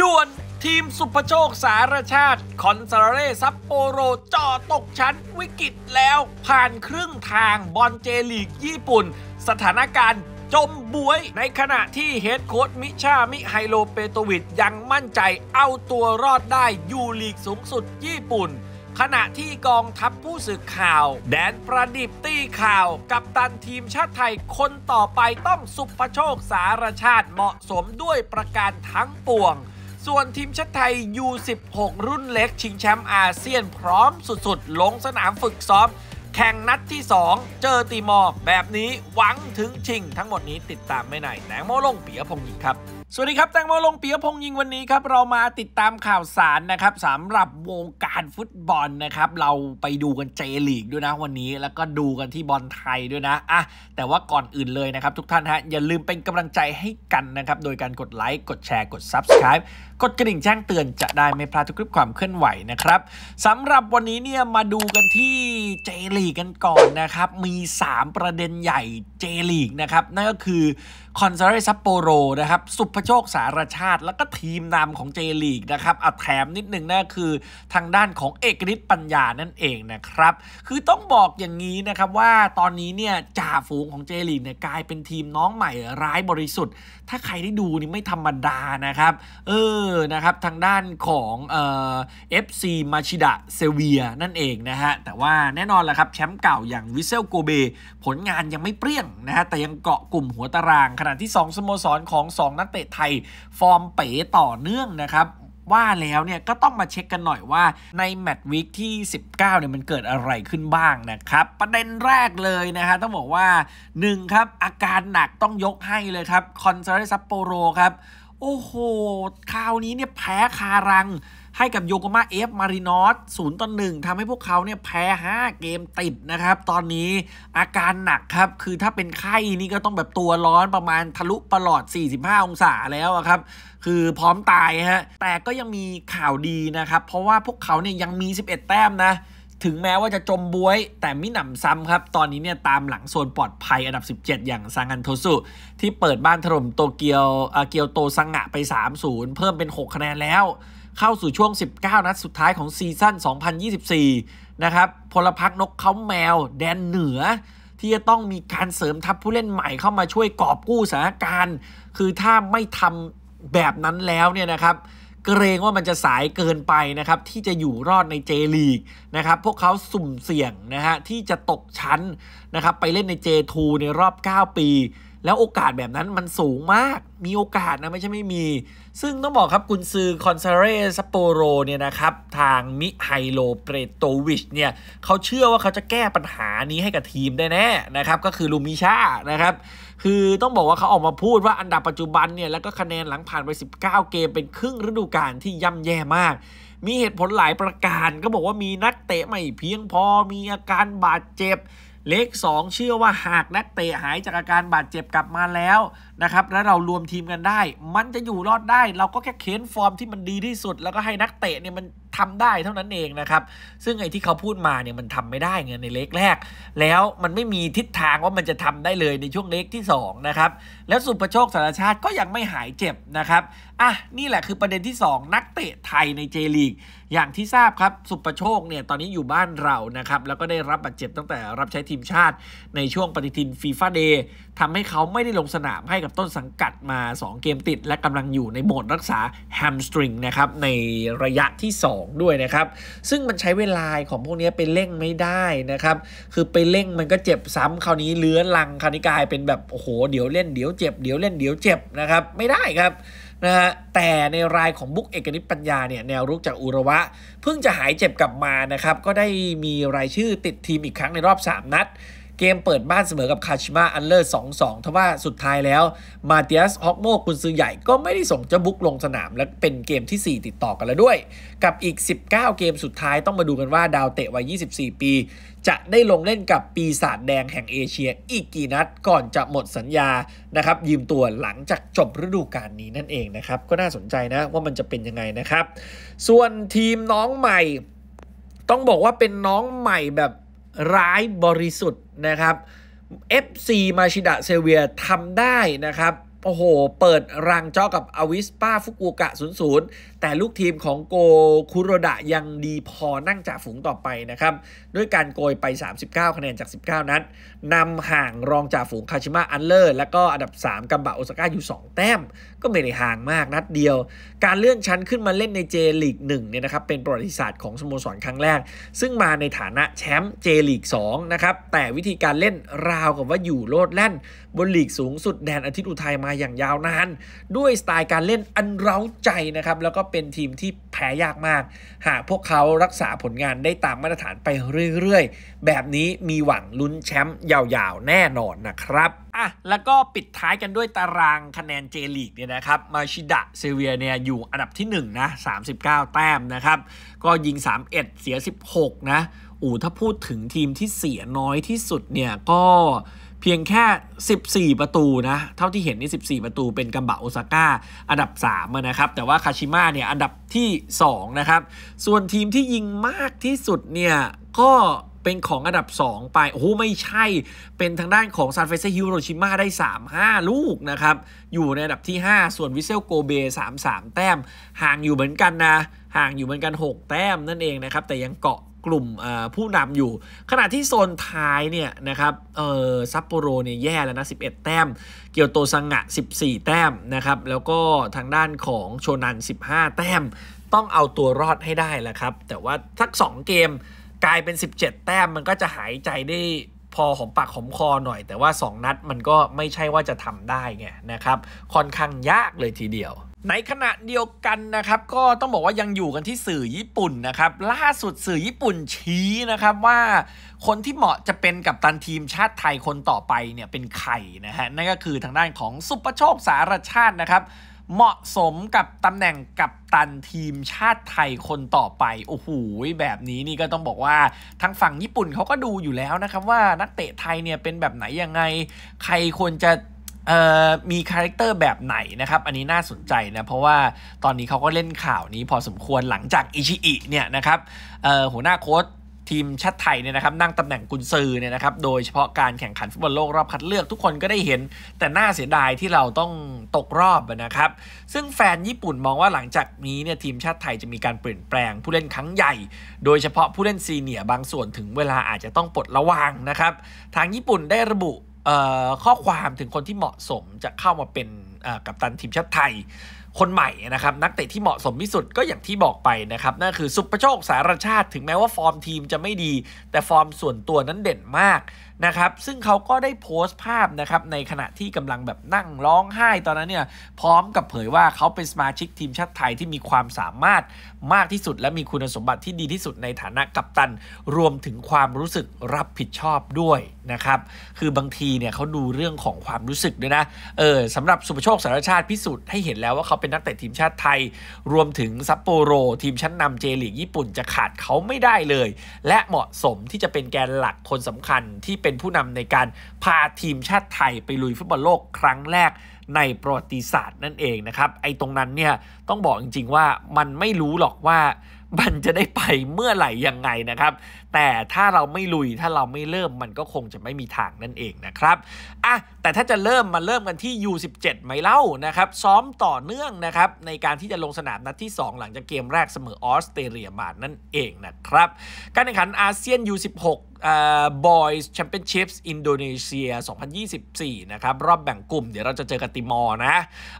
ด่วนทีมสุภโชคสารชาติ คอนซาเร่ซัปโปโร จ่อตกชั้นวิกฤตแล้ว ผ่านครึ่งทางบอลเจลีกญี่ปุ่น สถานการณ์จมบวย ในขณะที่เฮดโค้ชมิชา มิไฮโลเปโตวิดยังมั่นใจเอาตัวรอดได้ยูลีกสูงสุดญี่ปุ่น ขณะที่กองทัพผู้สื่อข่าว แดนประดิบตี้ข่าว กับตันทีมชาติไทยคนต่อไปต้องสุภโชคสารชาติเหมาะสมด้วยประการทั้งปวงส่วนทีมชาติไทย U16 รุ่นเล็กชิงแชมป์อาเซียนพร้อมสุดๆ ลงสนามฝึกซ้อมแข่งนัดที่ 2 เจอตีมอแบบนี้หวังถึงชิงทั้งหมดนี้ติดตามไม่ไหนแหนงโมลงเปียพงศ์ยิครับสวัสดีครับแตงโมลงเปียพงยิงวันนี้ครับ เรามาติดตามข่าวสารนะครับสำหรับวงการฟุตบอลนะครับ เราไปดูกันเจลีกด้วยนะวันนี้ แล้วก็ดูกันที่บอลไทยด้วยนะอ่ะแต่ว่าก่อนอื่นเลยนะครับ ทุกท่านฮะ อย่าลืมเป็นกำลังใจให้กันนะครับ โดยการกดไลค์ กดแชร์ กด Subscribe กดกระดิ่งแจ้งเตือนจะได้ ไม่พลาดทุกคลิปความเคลื่อนไหวนะครับสำหรับวันนี้เนี่ยมาดูกันที่เจลีกกันก่อนนะครับมี 3 ประเด็นใหญ่เจลีกนะครับนั่นก็คือคอนเซเรซัปโปโรนะครับ สุภโชคสารชาติ แล้วก็ทีมนำของเจลีกนะครับอัดแถมนิดหนึ่งนะคือทางด้านของเอกฤทธิ์ปัญญานั่นเองนะครับ คือต้องบอกอย่างนี้นะครับว่าตอนนี้เนี่ย จ่าฝูงของเจลีกเนี่ยกลายเป็นทีมน้องใหม่ร้ายบริสุทธิ์ถ้าใครได้ดูนี่ไม่ธรรมดานะครับ เออ นะครับ ทางด้านของเอฟซีมาชิดะเซเวียนั่นเองนะฮะ แต่ว่าแน่นอนแหละครับ แชมป์เก่าอย่างวิเซลโกเบผลงานยังไม่เปรี้ยงนะฮะ แต่ยังเกาะกลุ่มหัวตารางขณะที่ 2สโมสรของ 2 นักเตะไทยฟอร์มเป๋ต่อเนื่องนะครับว่าแล้วเนี่ยก็ต้องมาเช็คกันหน่อยว่าในแมตช์วีคที่ 19 เนี่ยมันเกิดอะไรขึ้นบ้างนะครับ ประเด็นแรกเลยนะฮะต้องบอกว่า1ครับ อาการหนักต้องยกให้เลยครับคอนเซอร์ซัปโปโรครับ โอ้โห คราวนี้เนี่ยแพ้คารังให้กับโยโกมาเอฟมารินอสศูนย์ต่อหนึ่งทำให้พวกเขาเนี่ยแพ้ 5 เกมติดนะครับ ตอนนี้อาการหนักครับ คือถ้าเป็นไข้นี่ก็ต้องแบบตัวร้อนประมาณทะลุปลอด 45 องศาแล้วครับ คือพร้อมตายฮะแต่ก็ยังมีข่าวดีนะครับ เพราะว่าพวกเขาเนี่ยยังมี 11 แต้มนะ ถึงแม้ว่าจะจมบวย แต่มิหนำซ้ำครับ ตอนนี้เนี่ยตามหลังโซนปลอดภัยอันดับ 17 อย่างซางันโทสุที่เปิดบ้านถล่มโตเกียวเกียวโตซังงะไป 3-0 เพิ่มเป็น6คะแนนแล้วเข้าสู่ช่วง 19 นัดสุดท้ายของซีซั่น2024 นะครับ พลพักนกเขาแมวแดนเหนือ ที่จะต้องมีการเสริมทัพผู้เล่นใหม่เข้ามาช่วยกอบกู้สถานการณ์คือถ้าไม่ทำแบบนั้นแล้วเนี่ยนะครับเกรงว่ามันจะสายเกินไปนะครับที่จะอยู่รอดในเจลีกนะครับพวกเขาสุ่มเสี่ยงนะฮะที่จะตกชั้นนะครับไปเล่นในเจทูในรอบ 9 ปีแล้วโอกาสแบบนั้นมันสูงมาก มีโอกาสนะไม่ใช่ไม่มี ซึ่งต้องบอกครับกุนซือคอนซาเรซัปโปโรเนี่ยนะครับทางมิไฮโลเปโตวิชเนี่ยเขาเชื่อว่าเขาจะแก้ปัญหานี้ให้กับทีมได้แน่นะครับ ก็คือลูมิชา นะครับ คือต้องบอกว่าเขาออกมาพูดว่าอันดับปัจจุบันเนี่ยแล้วก็คะแนนหลังผ่านไป 19 เกมเป็นครึ่งฤดูกาลที่ย่ำแย่มาก มีเหตุผลหลายประการ ก็บอกว่ามีนักเตะไม่เพียงพอมีอาการบาดเจ็บเลข2เชื่อว่าหากนักเตะหายจากอาการบาดเจ็บกลับมาแล้วนะครับแล้วเรารวมทีมกันได้ มันจะอยู่รอดได้ เราก็แค่เค้นฟอร์มที่มันดีที่สุด แล้วก็ให้นักเตะเนี่ยมันทำได้เท่านั้นเองนะครับ ซึ่งไอ้ที่เขาพูดมาเนี่ยมันทำไม่ได้เงี้ยในเลขแรก แล้วมันไม่มีทิศทางว่ามันจะทำได้เลยในช่วงเลขที่2นะครับแล้วสุประโชคสารชาติก็ยังไม่หายเจ็บนะครับอ่ะ นี่แหละคือประเด็นที่ 2 นักเตะไทยในเจลีก อย่างที่ทราบครับ สุประโชคเนี่ยตอนนี้อยู่บ้านเรานะครับ แล้วก็ได้รับบาดเจ็บตั้งแต่รับใช้ทีมชาติในช่วงปฏิทินฟีฟ่าเดย์ทำให้เขาไม่ได้ลงสนามให้กับต้นสังกัดมา 2 เกมติด และกำลังอยู่ในโหมดรักษาแฮมสตริงนะครับ ในระยะที่ 2 ด้วยนะครับ ซึ่งมันใช้เวลาของพวกนี้ไปเร่งไม่ได้นะครับคือไปเร่งมันก็เจ็บซ้ำคราวนี้เลื้อนรังคานิกายเป็นแบบโอ้โหเดี๋ยวเล่นเดี๋ยวเจ็บเดี๋ยวเล่นเดี๋ยวเจ็บนะครับไม่ได้ครับนะฮะแต่ในรายของบุ๊กเอกนิตปัญญาเนี่ยแนวรุกจากอุระวะ เพิ่งจะหายเจ็บกลับมานะครับก็ได้มีรายชื่อติดทีมอีกครั้งในรอบ 3 นัดเกมเปิดบ้านเสมอกับคาชิมะอันเลอร์สสององทว่าสุดท้ายแล้วมาเตียสฮอกโมกุนซือใหญ่ ก็ไม่ได้ส่งเจ้าบุกลงสนามและเป็นเกมที่ 4 ติดต่อกันแล้วด้วย กับอีก 19 เกมสุดท้ายต้องมาดูกันว่าดาวเตะวัย 24 ปี จะได้ลงเล่นกับปีศาจแดงแห่งเอเชียอีกกี่นัด ก่อนจะหมดสัญญานะครับยืมตัวหลังจากจบฤดูกาลนี้นั่นเองนะครับก็น่าสนใจนะว่ามันจะเป็นยังไงนะครับ ส่วนทีมน้องใหม่ต้องบอกว่าเป็นน้องใหม่แบบร้ายบริสุทธิ์นะครับ FC มาชิดะเซเวียทำได้นะครับโอ้โห เปิด รังเจาะกับอวิสป้า ฟุกุ์ศกะ00แต่ลูกทีมของโกคุโรดะยังดีพอนั่งจ่าฝูงต่อไป นะครับ ด้วยการโกย ไป 39 คะแนน จาก 19 นั้นำห่างรองจ่าฝูง คาชิมะอันเลอร์ และก็ อันดับ 3กัมบะโอซาก้า อยู่ 2 แต้ม ก็ไม่ได้ห่างมากนัดเดียว การเลื่อนชั้นขึ้นมาเล่นในเจลีก1เนี่ยนะครับ เป็นประวัติศาสตร์ของสโมสรครั้งแรก ซึ่งมาในฐานะแชมป์เจลีก2นะครับ แต่วิธีการเล่นราวกับว่าอยู่โลดแล่นบนลีกสูงสุดแดนอาทิตย์อุทัยมามาอย่างยาวนานด้วยสไตล์การเล่นอันเร้าใจนะครับ แล้วก็เป็นทีมที่แพ้ยากมาก หากพวกเขารักษาผลงานได้ตามมาตรฐานไปเรื่อยๆ แบบนี้มีหวังลุ้นแชมป์ยาวๆแน่นอนนะครับอ่ะแล้วก็ปิดท้ายกันด้วยตารางคะแนนเจลีกเนี่ยนะครับมาชิดะเซเวียเนี่ยอยู่อันดับที่ 1 นะ 39 แต้มนะครับ ก็ยิง31เสีย 16 นะ อูถ้าพูดถึงทีมที่เสียน้อยที่สุดเนี่ยก็เพียงแค่ 14 ประตูนะ เท่าที่เห็นนี่ 14 ประตูเป็นกัมบะโอซาก้าอันดับ3นะครับ แต่ว่าคาชิมาเนี่ยอันดับที่ 2 นะครับ ส่วนทีมที่ยิงมากที่สุดเนี่ย ก็เป็นของอันดับ 2 ไป โอ้โห ไม่ใช่ เป็นทางด้านของซานเฟสฮิโรชิมาได้ 3 5 ลูกนะครับ อยู่ในอันดับที่ 5 ส่วนวิเซลโกเบ3 3 แต้ม ห่างอยู่เหมือนกันนะ ห่างอยู่เหมือนกัน 6 แต้มนั่นเองนะครับ แต่ยังเกาะกลุ่มผู้นำอยู่ ขณะที่โซนท้ายเนี่ยนะครับซัปโปโรเนี่ยแย่แล้วนะ11 แต้ม เกียวโตสังงะ 14 แต้มนะครับแล้วก็ทางด้านของโชนัน 15 แต้มต้องเอาตัวรอดให้ได้แหละครับ แต่ว่าทัก 2 เกมกลายเป็น 17 แต้มมันก็จะหายใจได้พอหอมปากหอมคอหน่อย แต่ว่า 2 นัดมันก็ไม่ใช่ว่าจะทำได้ไงนะครับค่อนข้างยากเลยทีเดียวในขณะเดียวกันนะครับก็ต้องบอกว่ายังอยู่กันที่สื่อญี่ปุ่นนะครับล่าสุดสื่อญี่ปุ่นชี้นะครับว่า คนที่เหมาะจะเป็นกับตันทีมชาติไทยคนต่อไปเนี่ยเป็นใครนะฮะ นั่นก็คือทางด้านของสุประโชคสารชาตินะครับ เหมาะสมกับตำแหน่งกับตันทีมชาติไทยคนต่อไป โอ้โหแบบนี้นี่ก็ต้องบอกว่าทางฝั่งญี่ปุ่นเขาก็ดูอยู่แล้วนะครับ ว่านักเตะไทยเนี่ยเป็นแบบไหนยังไง ใครควรจะมีคาแรคเตอร์แบบไหนนะครับ อันนี้น่าสนใจนะ เพราะว่าตอนนี้เขาก็เล่นข่าวนี้พอสมควรหลังจากอิชิอิเนี่ยนะครับ หัวหน้าโค้ชทีมชาติไทยเนี่ยนะครับ นั่งตำแหน่งกุนซือเนี่ยนะครับ โดยเฉพาะการแข่งขันฟุตบอลโลกรอบคัดเลือก ทุกคนก็ได้เห็นแต่น่าเสียดายที่เราต้องตกรอบนะครับ ซึ่งแฟนญี่ปุ่นมองว่าหลังจากนี้เนี่ยทีมชาติไทยจะมีการเปลี่ยนแปลงผู้เล่นครั้งใหญ่ โดยเฉพาะผู้เล่นซีเนียบางส่วนถึงเวลาอาจจะต้องปลดระวางนะครับ ทางญี่ปุ่นได้ระบุข้อความถึงคนที่เหมาะสมจะเข้ามาเป็นกัปตันทีมชาติไทย คนใหม่นะครับ นักเตะที่เหมาะสมที่สุด ก็อย่างที่บอกไปนะครับนั่นคือสุประโชคสารชาติ ถึงแม้ว่าฟอร์มทีมจะไม่ดี แต่ฟอร์มส่วนตัวนั้นเด่นมากนะครับซึ่งเขาก็ได้โพสต์ภาพนะครับในขณะที่กำลังแบบนั่งร้องไห้ ตอนนั้นเนี่ยพร้อมกับเผยว่าเขาเป็นสมาชิกทีมชาติไทยที่มีความสามารถมากที่สุด และมีคุณสมบัติที่ดีที่สุดในฐานะกัปตันรวมถึงความรู้สึกรับผิดชอบด้วยนะครับ คือบางทีเนี่ยเขาดูเรื่องของความรู้สึกด้วยนะ เออ สำหรับสุภรโชคสารชาติพิสูจน์ให้เห็นแล้วว่าเขาเป็นนักเตะทีมชาติไทย รวมถึงซัปโปโร ทีมชั้นนำเจลีกญี่ปุ่นจะขาดเขาไม่ได้เลย และเหมาะสมที่จะเป็นแกนหลักคนสำคัญที่เป็นผู้นำในการพาทีมชาติไทยไปลุยฟุตบอลโลกครั้งแรกในประวัติศาสตร์นั่นเองนะครับ ไอ้ตรงนั้นเนี่ยต้องบอกจริงๆว่ามันไม่รู้หรอกว่ามันจะได้ไปเมื่อไหร่ยังไงนะครับแต่ถ้าเราไม่ลุยถ้าเราไม่เริ่มมันก็คงจะไม่มีทางนั่นเองนะครับอ่ะแต่ถ้าจะเริ่มมาเริ่มกันที่ U17 ไหมเล่านะครับซ้อมต่อเนื่องนะครับในการที่จะลงสนามนัดที่ 2 หลังจากเกมแรกเสมอออสเตรเลียมานั่นเองนะครับการแข่งขันอาเซียน U16 บอยส์แชมเปี้ยนชิพส์อินโดนีเซีย 2024 นะครับ รอบแบ่งกลุ่มเดี๋ยวเราจะเจอกับติมอร์นะ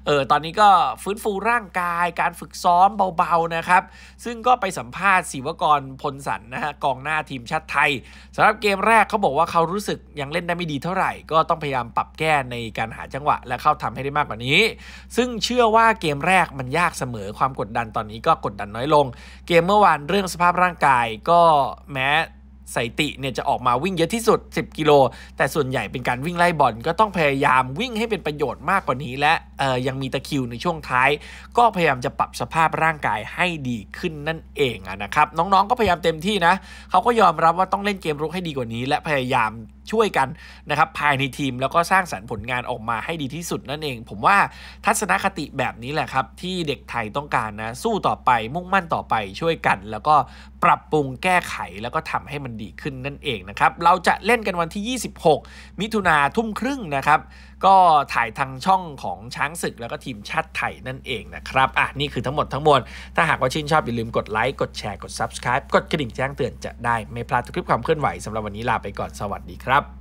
เออตอนนี้ก็ฟื้นฟูร่างกายการฝึกซ้อมเบาๆนะครับ ซึ่งก็ไปสัมภาษณ์ศิวกรพลสันนะฮะกองหน้าทีมชาติไทยสำหรับเกมแรกเขาบอกว่าเขารู้สึก ยังเล่นได้ไม่ดีเท่าไหร่ ก็ต้องพยายามปรับแก้ในการหาจังหวะและเข้าทำให้ได้มากกว่านี้ ซึ่งเชื่อว่าเกมแรกมันยากเสมอ ความกดดันตอนนี้ก็กดดันน้อยลง เกมเมื่อวานเรื่องสภาพร่างกายก็แม้สติเนี่ยจะออกมาวิ่งเยอะที่สุด 10 กิโล แต่ส่วนใหญ่เป็นการวิ่งไล่บอลก็ต้องพยายามวิ่งให้เป็นประโยชน์มากกว่านี้ และยังมีตะคิวในช่วงท้าย ก็พยายามจะปรับสภาพร่างกายให้ดีขึ้นนั่นเองนะครับน้องๆก็พยายามเต็มที่นะเขาก็ยอมรับว่าต้องเล่นเกมรุกให้ดีกว่านี้ และพยายามช่วยกันนะครับภายในทีมแล้วก็สร้างสรรค์ผลงานออกมาให้ดีที่สุดนั่นเอง ผมว่าทัศนคติแบบนี้แหละครับที่เด็กไทยต้องการนะสู้ต่อไปมุ่งมั่นต่อไปช่วยกันแล้วก็ปรับปรุงแก้ไขแล้วก็ทำให้มันดีขึ้นนั่นเองนะครับ เราจะเล่นกันวันที่ 26 มิถุนาทุ่มครึ่งนะครับ ก็ถ่ายทางช่องของช้างศึกแล้วก็ทีมชาติไทยนั่นเองนะครับอ่ะนี่คือทั้งหมดทั้งมวลถ้าหากว่าชื่นชอบ อย่าลืมกดไลค์กดแชร์กด subscribe กดกระดิ่งแจ้งเตือนจะได้ ไม่พลาดทุกคลิปความเคลื่อนไหวสำหรับวันนี้ลาไปก่อนสวัสดีครับ